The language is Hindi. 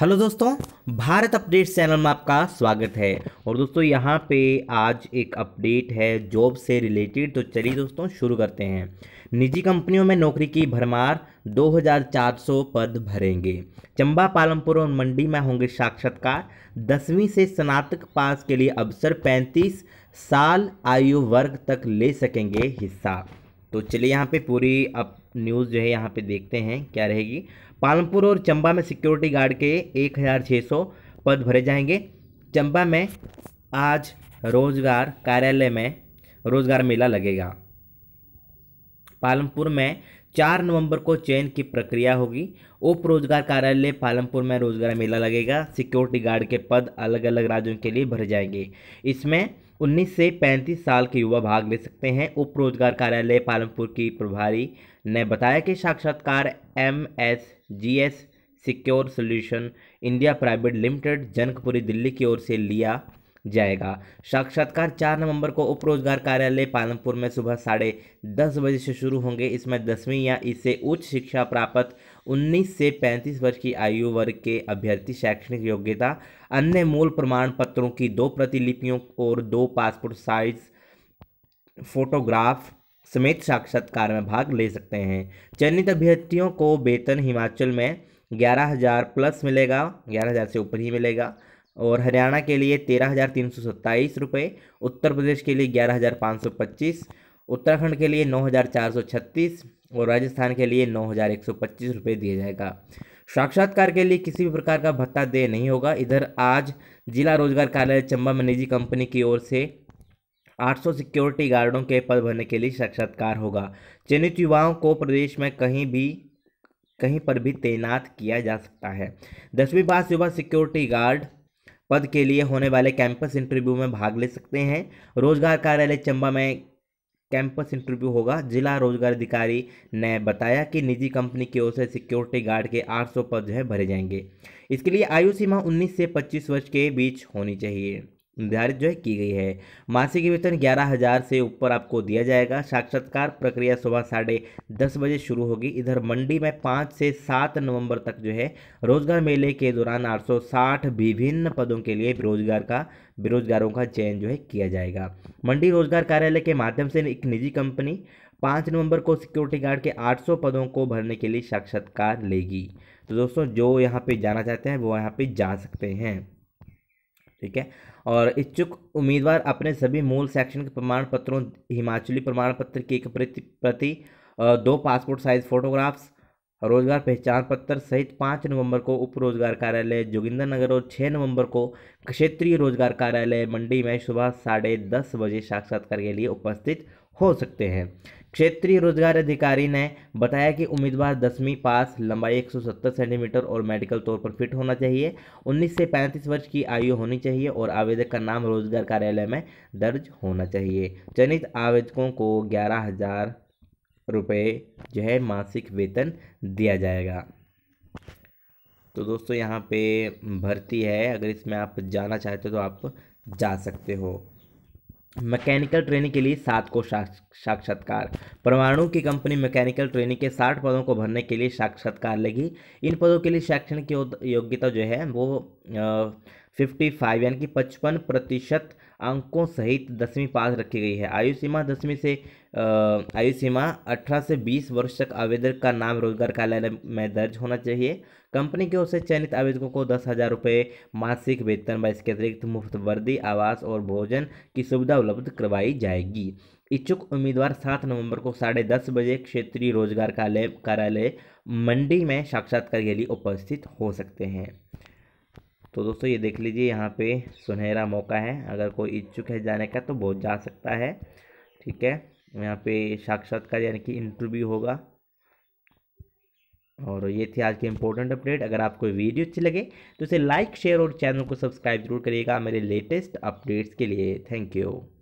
हेलो दोस्तों भारत अपडेट चैनल में आपका स्वागत है और दोस्तों यहाँ पे आज एक अपडेट है जॉब से रिलेटेड तो चलिए दोस्तों शुरू करते हैं निजी कंपनियों में नौकरी की भरमार 2400 पद भरेंगे चंबा पालमपुर और मंडी में होंगे साक्षात्कार दसवीं से स्नातक पास के लिए अवसर 35 साल आयु वर्ग तक ले सकेंगे हिस्सा तो चलिए यहाँ पे पूरी अब न्यूज़ जो है यहाँ पे देखते हैं क्या रहेगी पालमपुर और चंबा में सिक्योरिटी गार्ड के एक हज़ार छः सौ पद भरे जाएंगे चंबा में आज रोज़गार कार्यालय में रोज़गार मेला लगेगा पालमपुर में चार नवंबर को चयन की प्रक्रिया होगी उप रोजगार कार्यालय पालमपुर में रोजगार मेला लगेगा सिक्योरिटी गार्ड के पद अलग अलग राज्यों के लिए भरे जाएंगे इसमें 19 से 35 साल के युवा भाग ले सकते हैं उप रोजगार कार्यालय पालमपुर की प्रभारी ने बताया कि साक्षात्कार M S G S secure solution India private limited Janakpuri Delhi की ओर से लिया जाएगा साक्षात्कार चार नवंबर को उप रोजगार कार्यालय पालमपुर में सुबह साढ़े दस बजे से शुरू होंगे इसमें दसवीं या इससे उच्च शिक्षा प्राप्त 19 से 35 वर्ष की आयु वर्ग के अभ्यर्थी शैक्षणिक योग्यता अन्य मूल प्रमाण पत्रों की दो प्रतिलिपियों और दो पासपोर्ट साइज फोटोग्राफ समेत साक्षात्कार में भाग ले सकते हैं चयनित अभ्यर्थियों को वेतन हिमाचल में ग्यारह हज़ार प्लस मिलेगा ग्यारह हज़ार से ऊपर ही मिलेगा और हरियाणा के लिए तेरह हज़ार तीन सौ सत्ताईस रुपये उत्तर प्रदेश के लिए ग्यारह हज़ार पाँच सौ पच्चीस उत्तराखंड के लिए नौ हज़ार चार सौ छत्तीस और राजस्थान के लिए नौ हज़ार एक सौ पच्चीस रुपये दिया जाएगा साक्षात्कार के लिए किसी भी प्रकार का भत्ता दे नहीं होगा इधर आज जिला रोजगार कार्यालय चंबा में निजी कंपनी की ओर से 800 सिक्योरिटी गार्डों के पद भरने के लिए साक्षात्कार होगा चयनित युवाओं को प्रदेश में कहीं भी कहीं पर भी तैनात किया जा सकता है दसवीं पास युवा सिक्योरिटी गार्ड पद के लिए होने वाले कैंपस इंटरव्यू में भाग ले सकते हैं रोजगार कार्यालय चंबा में कैंपस इंटरव्यू होगा जिला रोजगार अधिकारी ने बताया कि निजी कंपनी की ओर से सिक्योरिटी गार्ड के 800 पद जो है भरे जाएंगे इसके लिए आयु सीमा 19 से 25 वर्ष के बीच होनी चाहिए निर्धारित जो है की गई है मासिक वेतन ग्यारह हज़ार से ऊपर आपको दिया जाएगा साक्षात्कार प्रक्रिया सुबह साढ़े दस बजे शुरू होगी इधर मंडी में पाँच से सात नवंबर तक जो है रोजगार मेले के दौरान आठ सौ साठ विभिन्न पदों के लिए बेरोजगार का बेरोजगारों का चयन जो है किया जाएगा मंडी रोजगार कार्यालय के माध्यम से एक निजी कंपनी पाँच नवंबर को सिक्योरिटी गार्ड के 800 पदों को भरने के लिए साक्षात्कार लेगी तो दोस्तों जो यहाँ पे जाना चाहते हैं वो यहाँ पे जा सकते हैं ठीक है और इच्छुक उम्मीदवार अपने सभी मूल सेक्शन के प्रमाण पत्रों हिमाचली प्रमाण पत्र की एक प्रति प्रति दो पासपोर्ट साइज फोटोग्राफ्स रोजगार पहचान पत्र सहित पाँच नवंबर को उप रोजगार कार्यालय जोगिंदर नगर और छः नवंबर को क्षेत्रीय रोजगार कार्यालय मंडी में सुबह साढ़े दस बजे साक्षात्कार के लिए उपस्थित हो सकते हैं क्षेत्रीय रोजगार अधिकारी ने बताया कि उम्मीदवार दसवीं पास लंबाई 170 सेंटीमीटर और मेडिकल तौर पर फिट होना चाहिए 19 से 35 वर्ष की आयु होनी चाहिए और आवेदक का नाम रोजगार कार्यालय में दर्ज होना चाहिए चयनित आवेदकों को ग्यारह हज़ार रुपये जो है मासिक वेतन दिया जाएगा तो दोस्तों यहाँ पे भर्ती है अगर इसमें आप जाना चाहते हो तो आप जा सकते हो मैकेनिकल ट्रेनिंग के लिए सात को साक्षात्कार परमाणु की कंपनी मैकेनिकल ट्रेनिंग के साठ पदों को भरने के लिए साक्षात्कार लेगी इन पदों के लिए शैक्षणिक योग्यता जो है वो फिफ्टी फाइव यानी कि पचपन प्रतिशत अंकों सहित दसवीं पास रखी गई है आयु सीमा दसवीं से आयु सीमा 18 से 20 वर्ष तक आवेदक का नाम रोजगार कार्यालय में दर्ज होना चाहिए कंपनी की ओर से चयनित आवेदकों को दस हज़ार रुपये मासिक वेतन व इसके अतिरिक्त मुफ्त वर्दी आवास और भोजन की सुविधा उपलब्ध करवाई जाएगी इच्छुक उम्मीदवार सात नवंबर को साढ़े दस बजे क्षेत्रीय रोजगार कार्यालय कार्यालय मंडी में साक्षात्कार के लिए उपस्थित हो सकते हैं तो दोस्तों ये देख लीजिए यहाँ पे सुनहरा मौका है अगर कोई इच्छुक है जाने का तो बहुत जा सकता है ठीक है यहाँ पे साक्षात्कार यानी कि इंटरव्यू होगा और ये थी आज की इम्पोर्टेंट अपडेट अगर आपको वीडियो अच्छी लगे तो इसे लाइक शेयर और चैनल को सब्सक्राइब जरूर करिएगा मेरे लेटेस्ट अपडेट्स के लिए थैंक यू